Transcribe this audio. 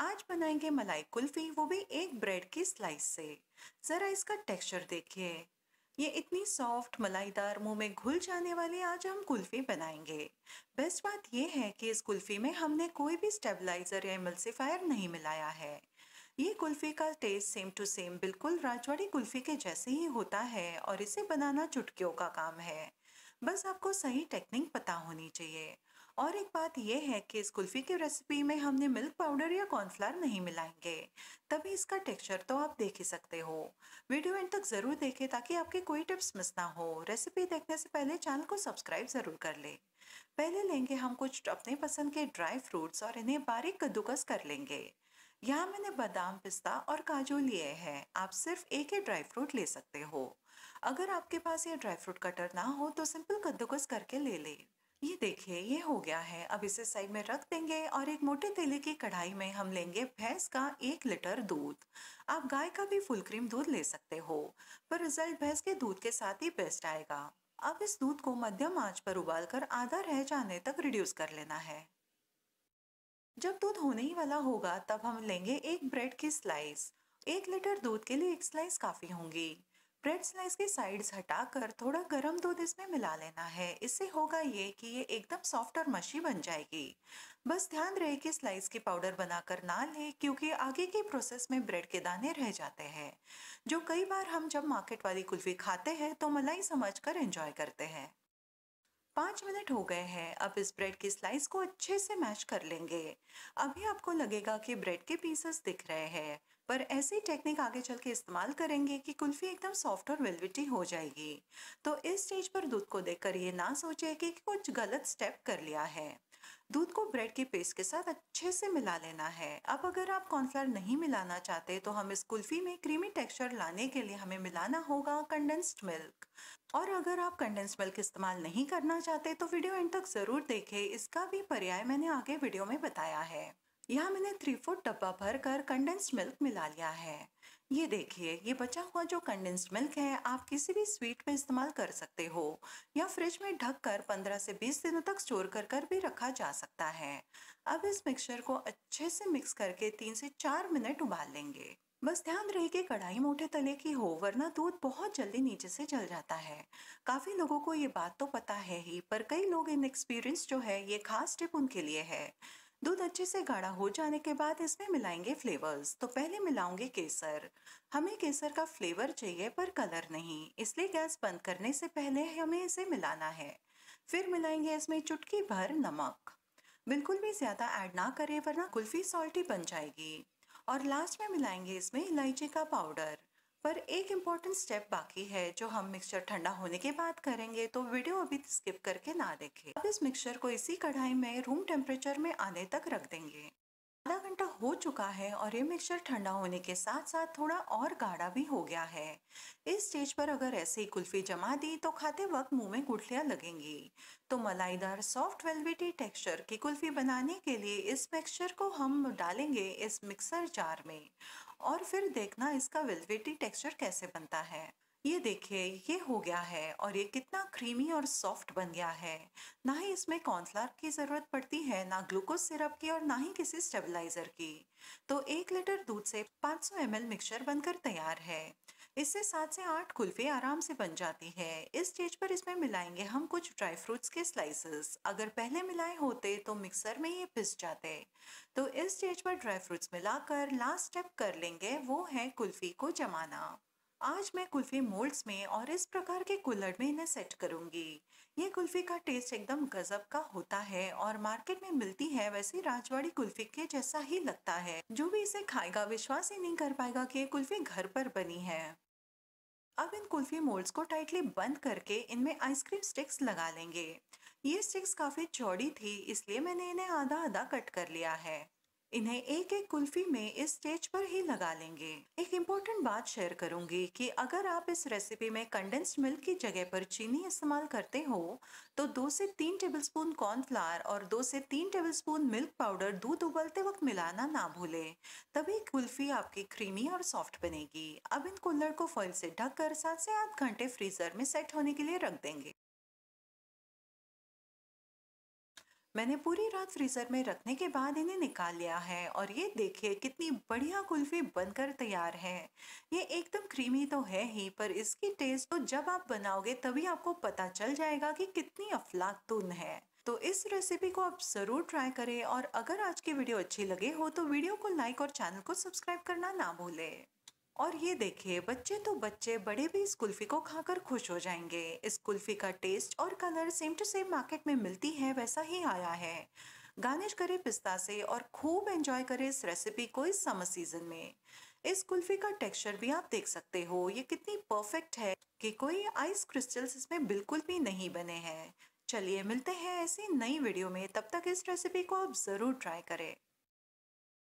आज बनाएंगे मलाई कुल्फ़ी वो भी एक ब्रेड की स्लाइस से ज़रा इसका टेक्सचर देखिए ये इतनी सॉफ्ट मलाईदार मुंह में घुल जाने वाली आज हम कुल्फ़ी बनाएंगे बेस्ट बात यह है कि इस कुल्फ़ी में हमने कोई भी स्टेबलाइज़र या इमल्सिफायर नहीं मिलाया है ये कुल्फ़ी का टेस्ट सेम टू सेम बिल्कुल राजवाड़ी कुल्फ़ी के जैसे ही होता है और इसे बनाना चुटकियों का काम है बस आपको सही टेक्निक पता होनी चाहिए और एक बात यह है कि इस कुल्फ़ी की रेसिपी में हमने मिल्क पाउडर या कॉर्नफ्लावर नहीं मिलाएंगे तभी इसका टेक्सचर तो आप देख ही सकते हो वीडियो एंड तक ज़रूर देखें ताकि आपके कोई टिप्स मिस ना हो रेसिपी देखने से पहले चैनल को सब्सक्राइब ज़रूर कर ले पहले लेंगे हम कुछ अपने पसंद के ड्राई फ्रूट्स और इन्हें बारीक कद्दूकस कर लेंगे यहाँ मैंने बादाम पिस्ता और काजू लिए हैं आप सिर्फ एक ही ड्राई फ्रूट ले सकते हो अगर आपके पास ये ड्राई फ्रूट कटर ना हो तो सिंपल कद्दूकस करके ले लें ये देखिए ये हो गया है अब इसे साइड में रख देंगे और एक मोटे तेले की कढ़ाई में हम लेंगे भैंस का एक लीटर दूध आप गाय का भी फुल क्रीम दूध ले सकते हो पर रिजल्ट भैंस के दूध के साथ ही बेस्ट आएगा अब इस दूध को मध्यम आंच पर उबालकर आधा रह जाने तक रिड्यूस कर लेना है जब दूध होने ही वाला होगा तब हम लेंगे एक ब्रेड की स्लाइस एक लीटर दूध के लिए एक स्लाइस काफ़ी होंगी ब्रेड स्लाइस की साइड्स हटाकर थोड़ा गरम दूध इसमें मिला लेना है इससे होगा ये कि ये एकदम सॉफ्ट और मशी बन जाएगी बस ध्यान रहे कि स्लाइस की पाउडर बनाकर ना लें क्योंकि आगे के प्रोसेस में ब्रेड के दाने रह जाते हैं जो कई बार हम जब मार्केट वाली कुल्फी खाते हैं तो मलाई समझ कर एंजॉय करते हैं पाँच मिनट हो गए हैं अब इस ब्रेड की स्लाइस को अच्छे से मैश कर लेंगे अभी आपको लगेगा कि ब्रेड के पीसेस दिख रहे हैं पर ऐसी टेक्निक आगे चल के इस्तेमाल करेंगे कि कुल्फ़ी एकदम सॉफ्ट और वेलविटी हो जाएगी तो इस स्टेज पर दूध को देखकर ये ना सोचे कि कुछ गलत स्टेप कर लिया है दूध को ब्रेड के पेस्ट के साथ अच्छे से मिला लेना है अब अगर आप कॉर्नफ्लावर नहीं मिलाना चाहते तो हम इस कुल्फ़ी में क्रीमी टेक्सचर लाने के लिए हमें मिलाना होगा कंडेंस्ड मिल्क और अगर आप कंडेंस्ड मिल्क इस्तेमाल नहीं करना चाहते तो वीडियो एंड तक ज़रूर देखें इसका भी पर्याय मैंने आगे वीडियो में बताया है यहाँ मैंने थ्री फोर्थ डब्बा भर कर कंडेंस्ड मिल्क मिला लिया है ये देखिए ये बचा हुआ जो कंडेंस्ड मिल्क है आप किसी भी स्वीट में इस्तेमाल कर सकते हो या फ्रिज में ढक कर पंद्रह से बीस दिनों तक स्टोर कर कर भी रखा जा सकता है अब इस मिक्सचर को अच्छे से मिक्स करके तीन से चार मिनट उबाल लेंगे बस ध्यान रहे कि कढ़ाई मोटे तले की हो वरना दूध बहुत जल्दी नीचे से जल जाता है काफ़ी लोगों को ये बात तो पता है ही पर कई लोग इन एक्सपीरियंस जो है ये खास टिप उनके लिए है दूध अच्छे से गाढ़ा हो जाने के बाद इसमें मिलाएंगे फ्लेवर्स तो पहले मिलाऊंगे केसर हमें केसर का फ्लेवर चाहिए पर कलर नहीं इसलिए गैस बंद करने से पहले हमें इसे मिलाना है फिर मिलाएंगे इसमें चुटकी भर नमक बिल्कुल भी ज़्यादा ऐड ना करें वरना कुल्फ़ी सॉल्टी बन जाएगी और लास्ट में मिलाएंगे इसमें इलायची का पाउडर पर एक इम्पॉर्टेंट स्टेप बाकी है जो हम मिक्सचर ठंडा होने के बाद करेंगे तो वीडियो अभी स्किप करके ना देखें अब इस मिक्सचर को इसी कढ़ाई में रूम टेम्परेचर में आने तक रख देंगे चुका है और ये मिक्सचर ठंडा होने के साथ साथ थोड़ा और गाढ़ा भी हो गया है इस स्टेज पर अगर ऐसे ही कुल्फ़ी जमा दी तो खाते वक्त मुंह में गुठलियाँ लगेंगी तो मलाईदार सॉफ्ट वेलवेटी टेक्सचर की कुल्फ़ी बनाने के लिए इस मिक्सचर को हम डालेंगे इस मिक्सर जार में और फिर देखना इसका वेलवेटी टेक्सचर कैसे बनता है ये देखिए ये हो गया है और ये कितना क्रीमी और सॉफ्ट बन गया है ना ही इसमें कॉन्सलार की ज़रूरत पड़ती है ना ग्लूकोज सिरप की और ना ही किसी स्टेबलाइज़र की तो एक लीटर दूध से 500 सौ मिक्सचर बनकर तैयार है इससे सात से आठ कुल्फी आराम से बन जाती है इस स्टेज पर इसमें मिलाएंगे हम कुछ ड्राई फ्रूट्स के स्लाइसेस अगर पहले मिलाए होते तो मिक्सर में ये पिस जाते तो इस स्टेज पर ड्राई फ्रूट्स मिलाकर लास्ट स्टेप कर लेंगे वो है कुल्फी को जमाना आज मैं कुल्फ़ी मोल्ड्स में और इस प्रकार के कूलर में इन्हें सेट करूंगी ये कुल्फ़ी का टेस्ट एकदम गजब का होता है और मार्केट में मिलती है वैसे राजवाड़ी कुल्फ़ी के जैसा ही लगता है जो भी इसे खाएगा विश्वास ही नहीं कर पाएगा कि ये कुल्फ़ी घर पर बनी है अब इन कुल्फ़ी मोल्ड्स को टाइटली बंद करके इनमें आइसक्रीम स्टिक्स लगा लेंगे ये स्टिक्स काफ़ी चौड़ी थी इसलिए मैंने इन्हें आधा आधा कट कर लिया है इन्हें एक एक कुल्फी में इस स्टेज पर ही लगा लेंगे एक इम्पोर्टेंट बात शेयर करूंगी कि अगर आप इस रेसिपी में कंडेंस्ड मिल्क की जगह पर चीनी इस्तेमाल करते हो तो दो से तीन टेबलस्पून कॉर्नफ्लावर और दो से तीन टेबलस्पून मिल्क पाउडर दूध उबलते वक्त मिलाना ना भूले तभी कुल्फी आपकी क्रीमी और सॉफ्ट बनेगी अब इन कुल्लर को फॉइल से ढक कर सात से आठ घंटे फ्रीजर में सेट होने के लिए रख देंगे मैंने पूरी रात फ्रीज़र में रखने के बाद इन्हें निकाल लिया है और ये देखिए कितनी बढ़िया कुल्फ़ी बनकर तैयार है ये एकदम क्रीमी तो है ही पर इसकी टेस्ट तो जब आप बनाओगे तभी आपको पता चल जाएगा कि कितनी अफलातून है तो इस रेसिपी को आप ज़रूर ट्राई करें और अगर आज की वीडियो अच्छी लगे हो तो वीडियो को लाइक और चैनल को सब्सक्राइब करना ना भूलें और ये देखिए बच्चे तो बच्चे बड़े भी इस कुल्फ़ी को खाकर खुश हो जाएंगे इस कुल्फ़ी का टेस्ट और colour same to same market में मिलती है वैसा ही आया है गार्निश करें पिस्ता से और खूब एंजॉय करें इस रेसिपी को इस समर सीजन में इस कुल्फ़ी का टेक्सचर भी आप देख सकते हो ये कितनी परफेक्ट है कि कोई आइस क्रिस्टल्स इसमें बिल्कुल भी नहीं बने हैं चलिए मिलते हैं ऐसी नई वीडियो में तब तक इस रेसिपी को आप ज़रूर ट्राई करें